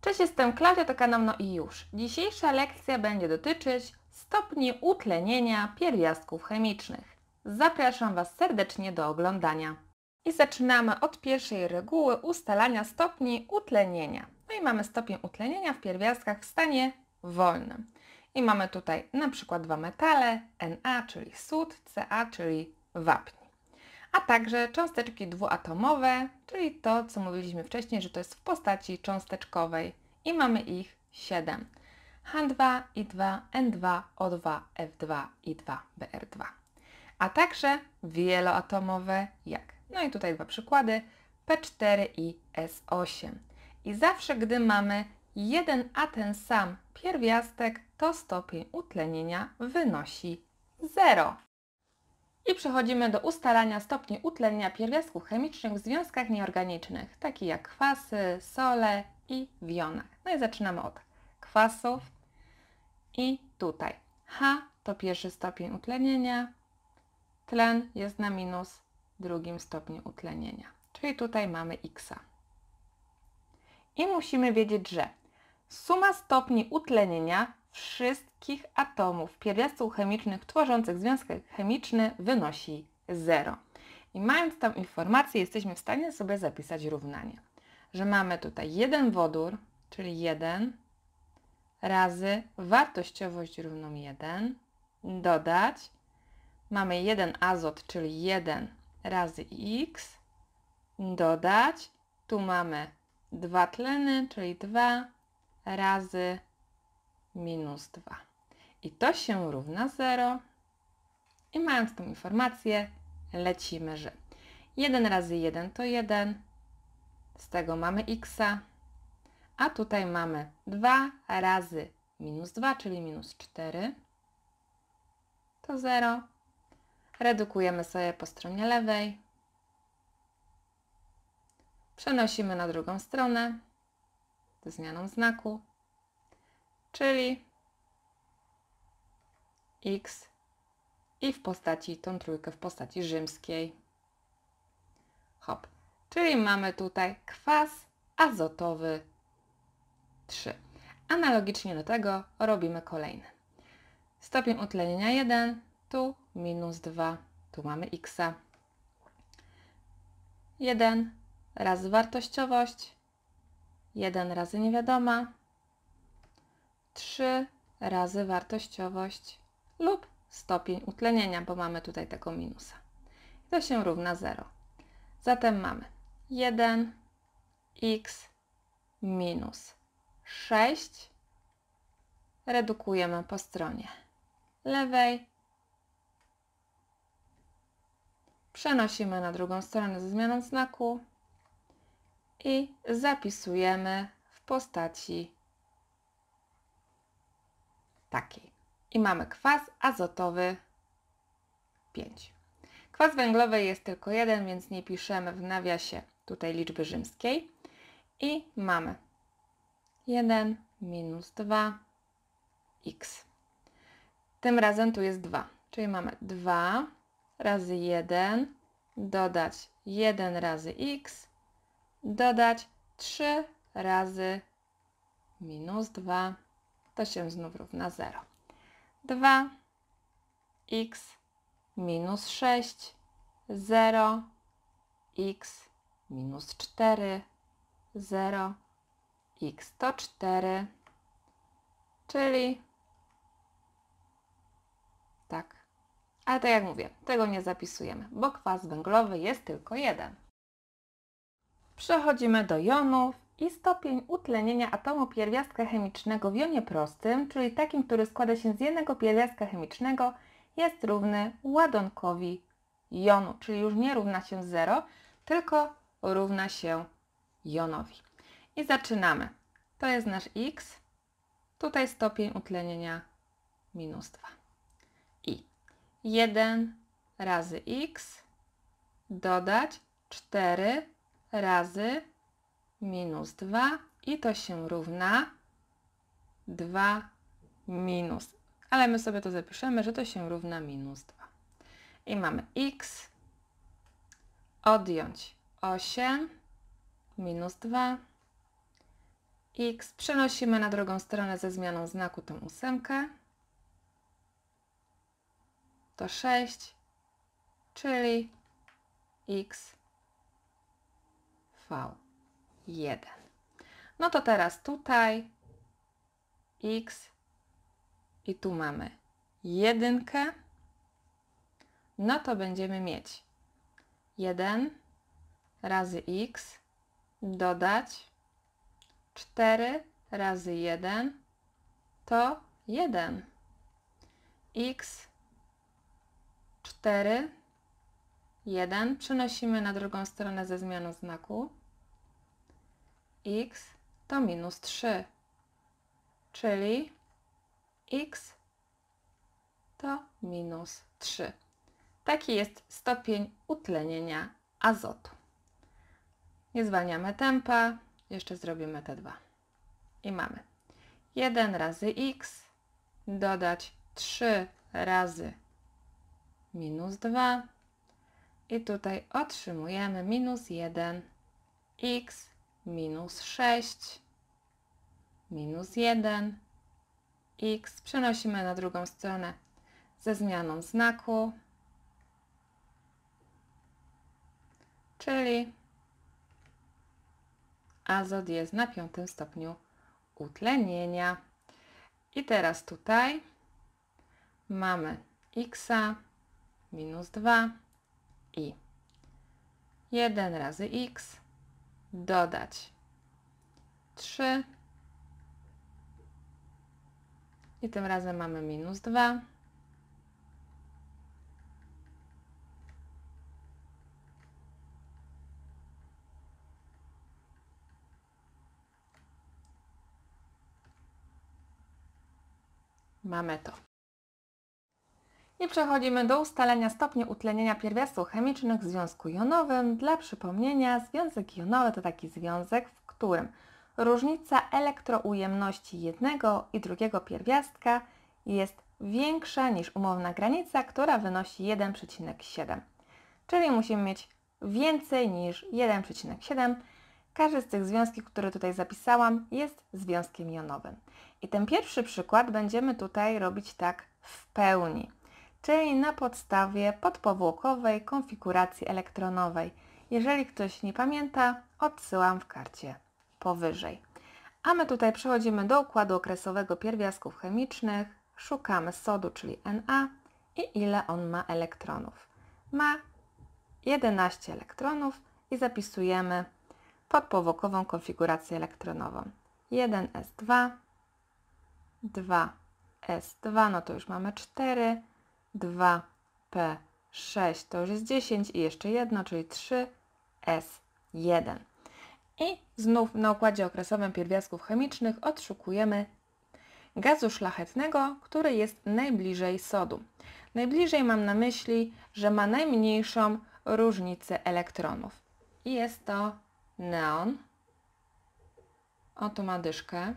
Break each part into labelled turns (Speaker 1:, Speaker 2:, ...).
Speaker 1: Cześć, jestem Klaudia, to No i już. Dzisiejsza lekcja będzie dotyczyć stopni utlenienia pierwiastków chemicznych. Zapraszam Was serdecznie do oglądania. I zaczynamy od pierwszej reguły ustalania stopni utlenienia. No i mamy stopień utlenienia w pierwiastkach w stanie wolnym. I mamy tutaj na przykład dwa metale, Na, czyli sód, Ca, czyli wapń a także cząsteczki dwuatomowe, czyli to, co mówiliśmy wcześniej, że to jest w postaci cząsteczkowej i mamy ich 7. H2, I2, N2, O2, F2, I2, BR2. A także wieloatomowe jak, no i tutaj dwa przykłady, P4 i S8. I zawsze, gdy mamy jeden a ten sam pierwiastek, to stopień utlenienia wynosi 0. I przechodzimy do ustalania stopni utlenia pierwiastków chemicznych w związkach nieorganicznych, takich jak kwasy, sole i w jonach. No i zaczynamy od kwasów. I tutaj H to pierwszy stopień utlenienia, tlen jest na minus drugim stopniu utlenienia. Czyli tutaj mamy X. I musimy wiedzieć, że suma stopni utlenienia wszystkich atomów pierwiastków chemicznych tworzących związek chemiczny wynosi 0. I mając tą informację, jesteśmy w stanie sobie zapisać równanie, że mamy tutaj jeden wodór, czyli 1, razy wartościowość równą 1, dodać, mamy 1 azot, czyli 1 razy x, dodać, tu mamy dwa tleny, czyli 2 razy minus 2. I to się równa 0. I mając tą informację, lecimy, że 1 razy 1 to 1, z tego mamy x, a tutaj mamy 2 razy minus 2, czyli minus 4, to 0. Redukujemy sobie po stronie lewej. Przenosimy na drugą stronę zmianą znaku, czyli x i w postaci tą trójkę w postaci rzymskiej. Hop. Czyli mamy tutaj kwas azotowy 3. Analogicznie do tego robimy kolejny. Stopień utlenienia 1, tu minus 2, tu mamy x. 1 razy wartościowość 1 razy niewiadoma, 3 razy wartościowość lub stopień utlenienia, bo mamy tutaj tego minusa. to się równa 0. Zatem mamy 1x minus 6 redukujemy po stronie lewej. Przenosimy na drugą stronę ze zmianą znaku i zapisujemy w postaci takiej. I mamy kwas azotowy 5. Kwas węglowy jest tylko jeden, więc nie piszemy w nawiasie tutaj liczby rzymskiej. I mamy 1 minus 2 x. Tym razem tu jest 2, czyli mamy 2 razy 1 dodać 1 razy x dodać 3 razy minus 2, to się znów równa 0. 2x minus 6, 0, x minus 4, 0, x to 4, czyli tak. Ale tak jak mówię, tego nie zapisujemy, bo kwas węglowy jest tylko jeden. Przechodzimy do jonów i stopień utlenienia atomu pierwiastka chemicznego w jonie prostym, czyli takim, który składa się z jednego pierwiastka chemicznego, jest równy ładunkowi jonu, czyli już nie równa się 0, tylko równa się jonowi. I zaczynamy. To jest nasz x, tutaj stopień utlenienia minus 2. I 1 razy x dodać 4 razy minus 2 i to się równa 2 minus. Ale my sobie to zapiszemy, że to się równa minus 2. I mamy x odjąć 8 minus 2 x przenosimy na drugą stronę ze zmianą znaku tą ósemkę. To 6, czyli x 1 No to teraz tutaj X i tu mamy jedynkę, no to będziemy mieć 1 razy X dodać 4 razy 1 to 1. X 4 1 przenosimy na drugą stronę ze zmianą znaku x to minus 3, czyli x to minus 3. Taki jest stopień utlenienia azotu. Nie zwalniamy tempa, jeszcze zrobimy te dwa. I mamy 1 razy x dodać 3 razy minus 2 i tutaj otrzymujemy minus 1 x minus 6, minus 1, x przenosimy na drugą stronę ze zmianą znaku, czyli azot jest na piątym stopniu utlenienia. I teraz tutaj mamy x minus 2 i 1 razy x dodać 3 i tym razem mamy minus 2. Mamy to. I przechodzimy do ustalenia stopni utlenienia pierwiastków chemicznych w związku jonowym. Dla przypomnienia, związek jonowy to taki związek, w którym różnica elektroujemności jednego i drugiego pierwiastka jest większa niż umowna granica, która wynosi 1,7. Czyli musimy mieć więcej niż 1,7. Każdy z tych związków, które tutaj zapisałam, jest związkiem jonowym. I ten pierwszy przykład będziemy tutaj robić tak w pełni czyli na podstawie podpowłokowej konfiguracji elektronowej. Jeżeli ktoś nie pamięta, odsyłam w karcie powyżej. A my tutaj przechodzimy do układu okresowego pierwiastków chemicznych, szukamy sodu, czyli Na i ile on ma elektronów. Ma 11 elektronów i zapisujemy podpowłokową konfigurację elektronową. 1s2, 2s2, no to już mamy 4, 2P, 6 to już jest 10 i jeszcze jedno, czyli 3S1. I znów na układzie okresowym pierwiastków chemicznych odszukujemy gazu szlachetnego, który jest najbliżej sodu. Najbliżej mam na myśli, że ma najmniejszą różnicę elektronów. I jest to neon. Oto ma dyszkę.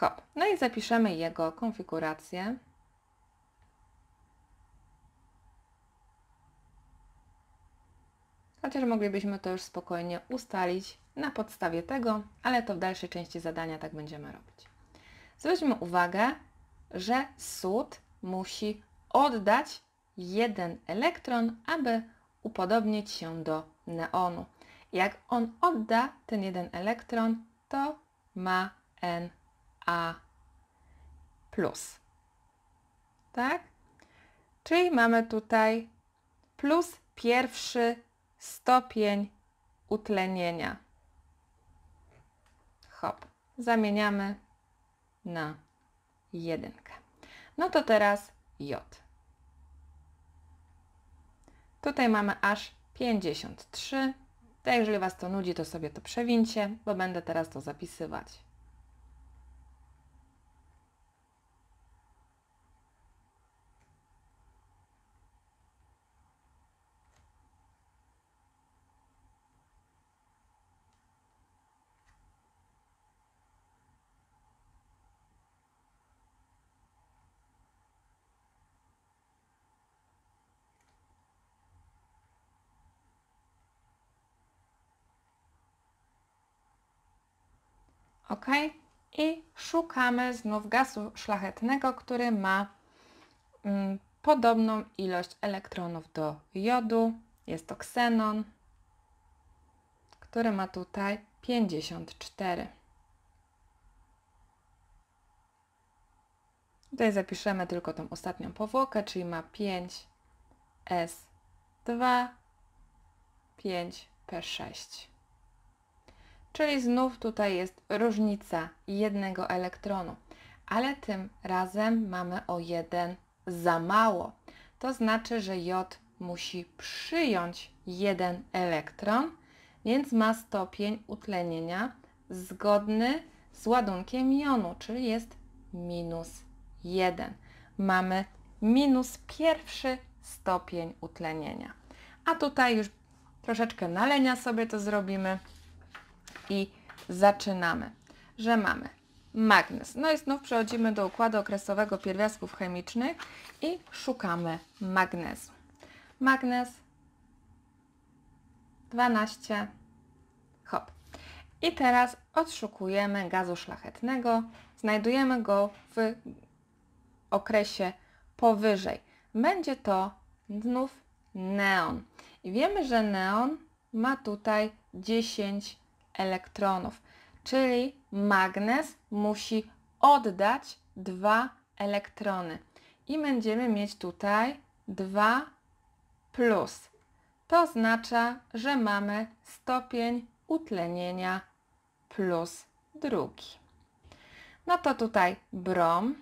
Speaker 1: Hop. No i zapiszemy jego konfigurację. Chociaż moglibyśmy to już spokojnie ustalić na podstawie tego, ale to w dalszej części zadania tak będziemy robić. Zwróćmy uwagę, że sód musi oddać jeden elektron, aby upodobnić się do neonu. Jak on odda ten jeden elektron, to ma N a plus. Tak? Czyli mamy tutaj plus pierwszy stopień utlenienia. Hop. Zamieniamy na jedynkę. No to teraz J. Tutaj mamy aż 53. Tak, jeżeli Was to nudzi, to sobie to przewincie, bo będę teraz to zapisywać. ok? I szukamy znów gazu szlachetnego, który ma mm, podobną ilość elektronów do jodu. Jest to ksenon, który ma tutaj 54. Tutaj zapiszemy tylko tą ostatnią powłokę, czyli ma 5S2, 5P6. Czyli znów tutaj jest różnica jednego elektronu, ale tym razem mamy o jeden za mało. To znaczy, że J musi przyjąć jeden elektron, więc ma stopień utlenienia zgodny z ładunkiem jonu, czyli jest minus 1. Mamy minus pierwszy stopień utlenienia. A tutaj już troszeczkę nalenia sobie to zrobimy i zaczynamy, że mamy magnes. No i znów przechodzimy do układu okresowego pierwiastków chemicznych i szukamy magnezu. Magnez 12, hop. I teraz odszukujemy gazu szlachetnego. Znajdujemy go w okresie powyżej. Będzie to znów neon. I wiemy, że neon ma tutaj 10 elektronów, czyli magnes musi oddać dwa elektrony. I będziemy mieć tutaj 2 plus. To oznacza, że mamy stopień utlenienia plus drugi. No to tutaj brom.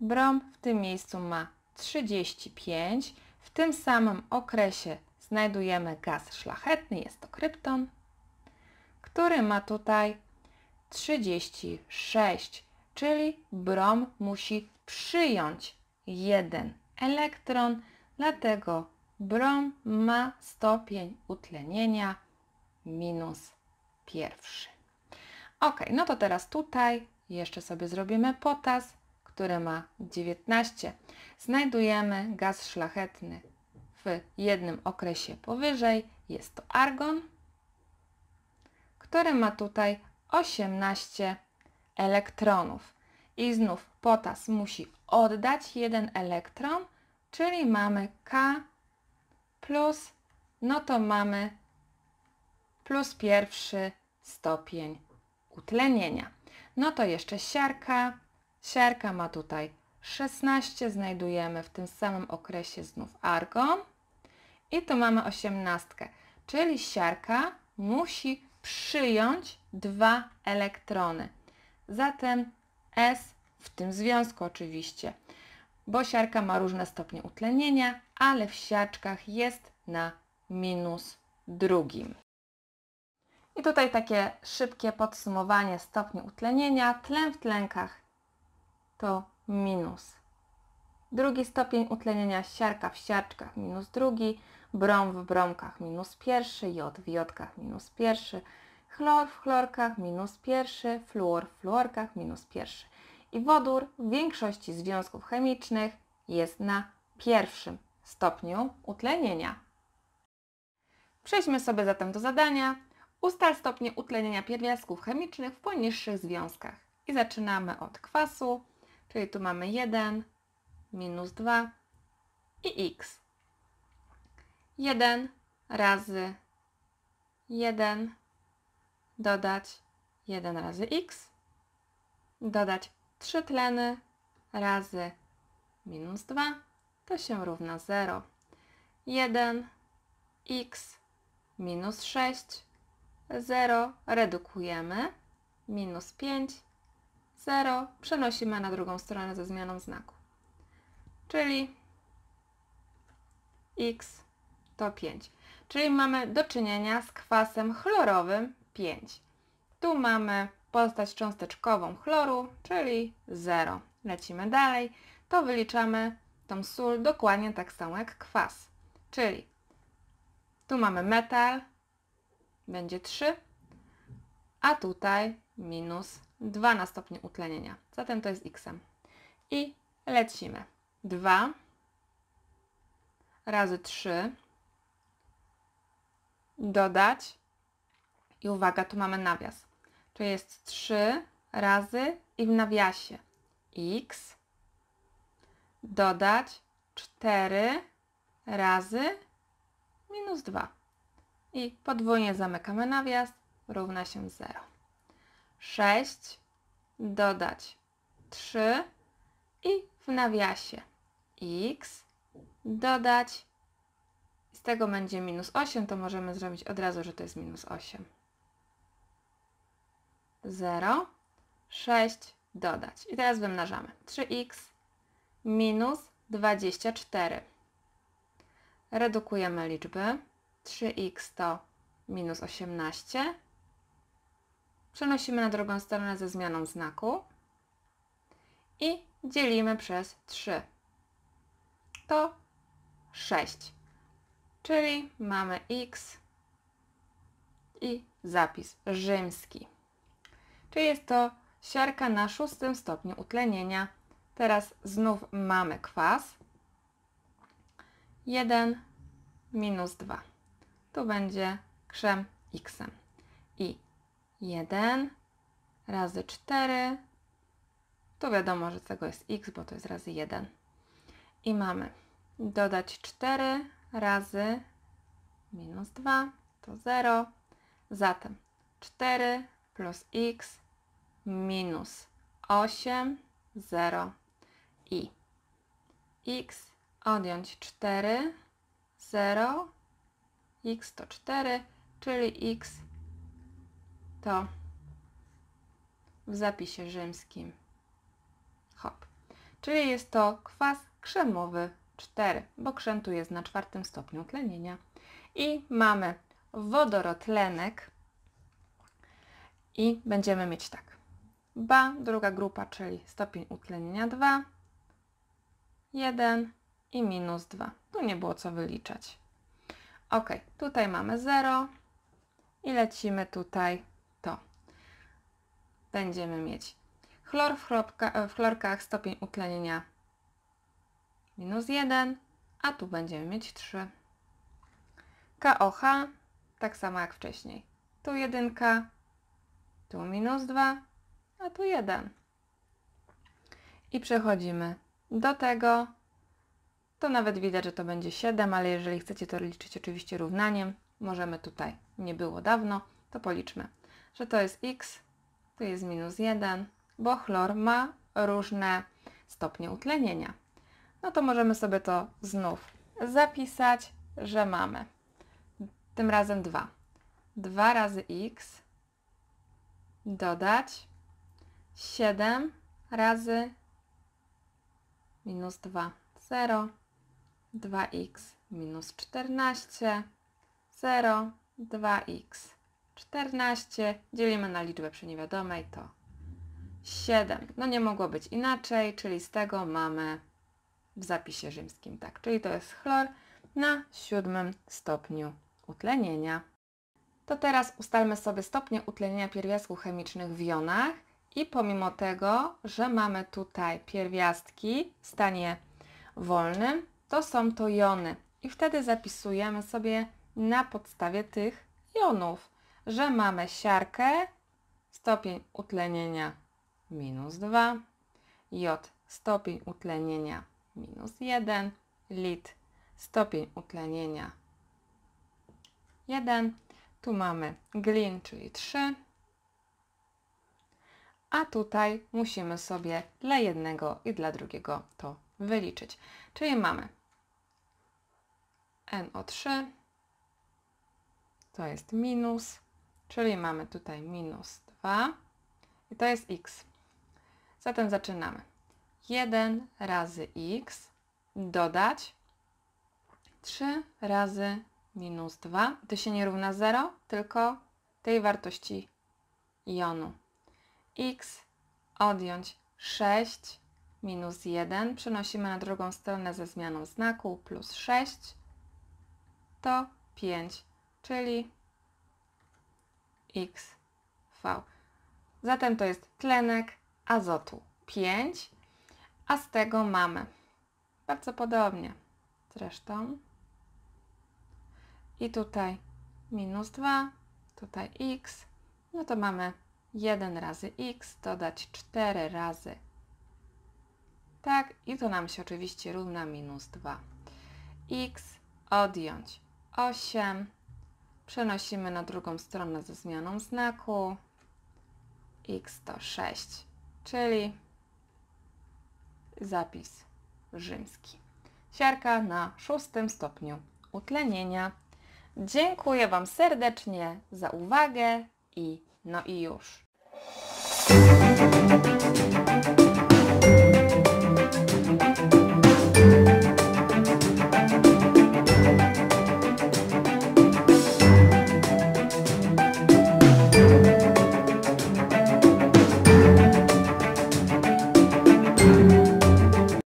Speaker 1: Brom w tym miejscu ma 35. W tym samym okresie znajdujemy gaz szlachetny, jest to krypton który ma tutaj 36, czyli brom musi przyjąć jeden elektron, dlatego brom ma stopień utlenienia minus pierwszy. Ok, no to teraz tutaj jeszcze sobie zrobimy potas, który ma 19. Znajdujemy gaz szlachetny w jednym okresie powyżej, jest to argon który ma tutaj 18 elektronów. I znów potas musi oddać jeden elektron, czyli mamy K plus, no to mamy plus pierwszy stopień utlenienia. No to jeszcze siarka. Siarka ma tutaj 16, znajdujemy w tym samym okresie znów argon. I tu mamy 18, czyli siarka musi przyjąć dwa elektrony. Zatem S w tym związku oczywiście, bo siarka ma różne stopnie utlenienia, ale w siarczkach jest na minus drugim. I tutaj takie szybkie podsumowanie stopni utlenienia. Tlen w tlenkach to minus drugi stopień utlenienia, siarka w siarczkach minus drugi, brom w bromkach minus pierwszy, jod w jodkach minus pierwszy, chlor w chlorkach minus pierwszy, fluor w fluorkach minus pierwszy. I wodór w większości związków chemicznych jest na pierwszym stopniu utlenienia. Przejdźmy sobie zatem do zadania. Ustal stopnie utlenienia pierwiastków chemicznych w poniższych związkach. I zaczynamy od kwasu, czyli tu mamy 1, minus 2 i x. 1 razy 1 dodać 1 razy x dodać 3 tleny razy minus 2 to się równa 0. 1 x minus 6 0 redukujemy minus 5 0 przenosimy na drugą stronę ze zmianą znaku. Czyli x to 5. Czyli mamy do czynienia z kwasem chlorowym 5. Tu mamy postać cząsteczkową chloru, czyli 0. Lecimy dalej, to wyliczamy tą sól dokładnie tak samo jak kwas. Czyli tu mamy metal, będzie 3, a tutaj minus 2 na stopniu utlenienia. Zatem to jest x. I lecimy. 2 razy 3 dodać i uwaga, tu mamy nawias. To jest 3 razy i w nawiasie x dodać 4 razy minus 2. I podwójnie zamykamy nawias, równa się 0. 6 dodać 3 i w nawiasie x dodać tego będzie minus 8, to możemy zrobić od razu, że to jest minus 8. 0, 6 dodać. I teraz wymnażamy. 3x minus 24. Redukujemy liczby. 3x to minus 18. Przenosimy na drugą stronę ze zmianą znaku i dzielimy przez 3. To 6. Czyli mamy x i zapis rzymski. Czyli jest to siarka na szóstym stopniu utlenienia. Teraz znów mamy kwas. 1 minus 2. Tu będzie krzem x. I 1 razy 4. Tu wiadomo, że tego jest x, bo to jest razy 1. I mamy dodać 4 razy minus 2 to 0. Zatem 4 plus x minus 8, 0 i x odjąć 4, 0, x to 4, czyli x to w zapisie rzymskim hop. Czyli jest to kwas krzemowy 4, bo krzętu jest na czwartym stopniu tlenienia. I mamy wodorotlenek i będziemy mieć tak. Ba, druga grupa, czyli stopień utlenienia 2, 1 i minus 2. Tu nie było co wyliczać. Ok, tutaj mamy 0 i lecimy tutaj to. Będziemy mieć chlor w, chropka, w chlorkach, stopień utlenienia minus 1, a tu będziemy mieć 3. KOH tak samo jak wcześniej. Tu 1, tu minus 2, a tu 1. I przechodzimy do tego. To nawet widać, że to będzie 7, ale jeżeli chcecie to liczyć oczywiście równaniem, możemy tutaj, nie było dawno, to policzmy, że to jest x, tu jest minus 1, bo chlor ma różne stopnie utlenienia no to możemy sobie to znów zapisać, że mamy. Tym razem 2. 2 razy x dodać 7 razy minus 2, 0, 2x minus 14, 0, 2x 14, dzielimy na liczbę przy niewiadomej, to 7. No nie mogło być inaczej, czyli z tego mamy w zapisie rzymskim, tak, czyli to jest chlor na siódmym stopniu utlenienia. To teraz ustalmy sobie stopnie utlenienia pierwiastków chemicznych w jonach i pomimo tego, że mamy tutaj pierwiastki w stanie wolnym, to są to jony. I wtedy zapisujemy sobie na podstawie tych jonów, że mamy siarkę, stopień utlenienia minus 2, jod stopień utlenienia minus 1 lit. Stopień utlenienia 1. Tu mamy glin, czyli 3. A tutaj musimy sobie dla jednego i dla drugiego to wyliczyć. Czyli mamy NO3 to jest minus, czyli mamy tutaj minus 2 i to jest x. Zatem zaczynamy. 1 razy x dodać 3 razy minus 2. To się nie równa 0, tylko tej wartości jonu. x odjąć 6 minus 1 przenosimy na drugą stronę ze zmianą znaku plus 6 to 5, czyli xv. Zatem to jest tlenek azotu 5 a z tego mamy. Bardzo podobnie zresztą. I tutaj minus 2, tutaj x, no to mamy 1 razy x, dodać 4 razy tak, i to nam się oczywiście równa minus 2. x odjąć 8, przenosimy na drugą stronę ze zmianą znaku, x to 6, czyli zapis rzymski. Siarka na szóstym stopniu utlenienia. Dziękuję Wam serdecznie za uwagę i no i już.